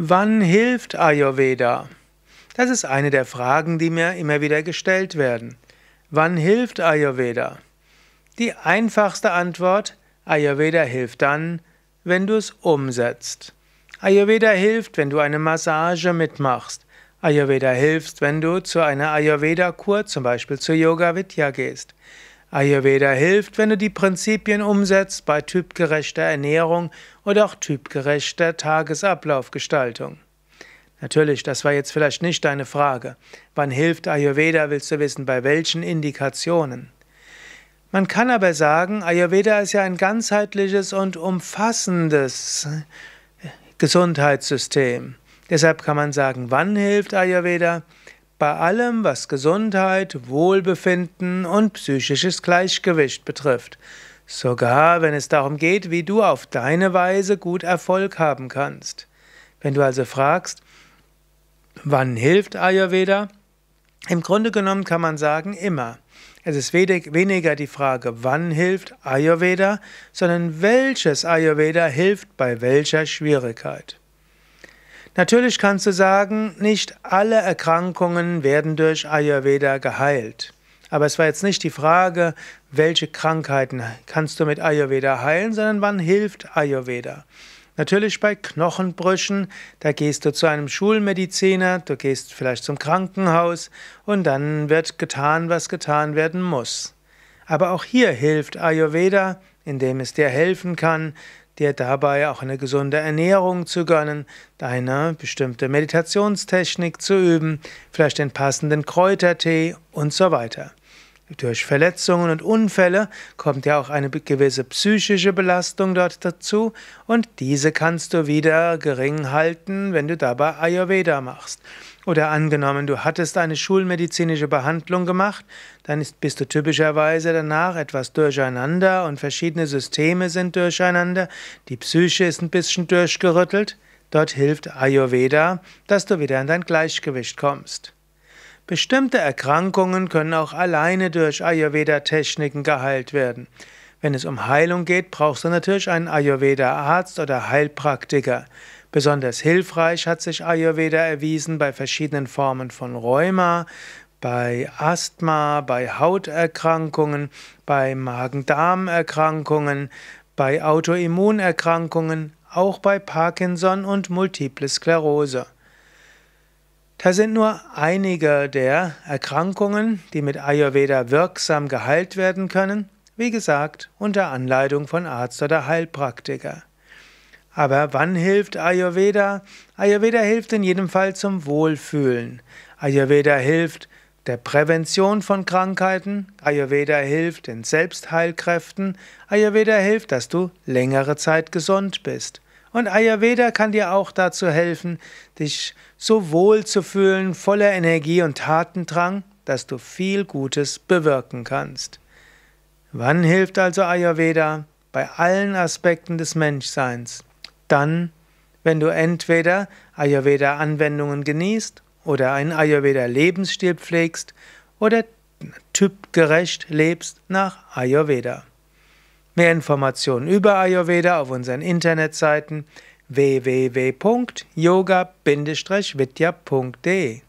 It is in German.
Wann hilft Ayurveda? Das ist eine der Fragen, die mir immer wieder gestellt werden. Wann hilft Ayurveda? Die einfachste Antwort, Ayurveda hilft dann, wenn du es umsetzt. Ayurveda hilft, wenn du eine Massage mitmachst. Ayurveda hilft, wenn du zu einer Ayurveda-Kur, zum Beispiel zu Yoga Vidya gehst. Ayurveda hilft, wenn du die Prinzipien umsetzt bei typgerechter Ernährung oder auch typgerechter Tagesablaufgestaltung. Natürlich, das war jetzt vielleicht nicht deine Frage. Wann hilft Ayurveda, willst du wissen, bei welchen Indikationen? Man kann aber sagen, Ayurveda ist ja ein ganzheitliches und umfassendes Gesundheitssystem. Deshalb kann man sagen, wann hilft Ayurveda? bei allem, was Gesundheit, Wohlbefinden und psychisches Gleichgewicht betrifft, sogar wenn es darum geht, wie du auf deine Weise gut Erfolg haben kannst. Wenn du also fragst, wann hilft Ayurveda? Im Grunde genommen kann man sagen, immer. Es ist weniger die Frage, wann hilft Ayurveda, sondern welches Ayurveda hilft bei welcher Schwierigkeit. Natürlich kannst du sagen, nicht alle Erkrankungen werden durch Ayurveda geheilt. Aber es war jetzt nicht die Frage, welche Krankheiten kannst du mit Ayurveda heilen, sondern wann hilft Ayurveda. Natürlich bei Knochenbrüchen, da gehst du zu einem Schulmediziner, du gehst vielleicht zum Krankenhaus und dann wird getan, was getan werden muss. Aber auch hier hilft Ayurveda, indem es dir helfen kann, dir dabei auch eine gesunde Ernährung zu gönnen, deine bestimmte Meditationstechnik zu üben, vielleicht den passenden Kräutertee und so weiter. Durch Verletzungen und Unfälle kommt ja auch eine gewisse psychische Belastung dort dazu und diese kannst du wieder gering halten, wenn du dabei Ayurveda machst. Oder angenommen, du hattest eine schulmedizinische Behandlung gemacht, dann bist du typischerweise danach etwas durcheinander und verschiedene Systeme sind durcheinander, die Psyche ist ein bisschen durchgerüttelt. Dort hilft Ayurveda, dass du wieder in dein Gleichgewicht kommst. Bestimmte Erkrankungen können auch alleine durch Ayurveda-Techniken geheilt werden. Wenn es um Heilung geht, brauchst du natürlich einen Ayurveda-Arzt oder Heilpraktiker. Besonders hilfreich hat sich Ayurveda erwiesen bei verschiedenen Formen von Rheuma, bei Asthma, bei Hauterkrankungen, bei Magen-Darm-Erkrankungen, bei Autoimmunerkrankungen, auch bei Parkinson und Multiple Sklerose. Das sind nur einige der Erkrankungen, die mit Ayurveda wirksam geheilt werden können, wie gesagt, unter Anleitung von Arzt oder Heilpraktiker. Aber wann hilft Ayurveda? Ayurveda hilft in jedem Fall zum Wohlfühlen. Ayurveda hilft der Prävention von Krankheiten. Ayurveda hilft den Selbstheilkräften. Ayurveda hilft, dass du längere Zeit gesund bist. Und Ayurveda kann dir auch dazu helfen, dich so wohl zu fühlen, voller Energie und Tatendrang, dass du viel Gutes bewirken kannst. Wann hilft also Ayurveda? Bei allen Aspekten des Menschseins. Dann, wenn du entweder Ayurveda-Anwendungen genießt oder einen Ayurveda-Lebensstil pflegst oder typgerecht lebst nach Ayurveda. Mehr Informationen über Ayurveda auf unseren Internetseiten www.yoga-vidya.de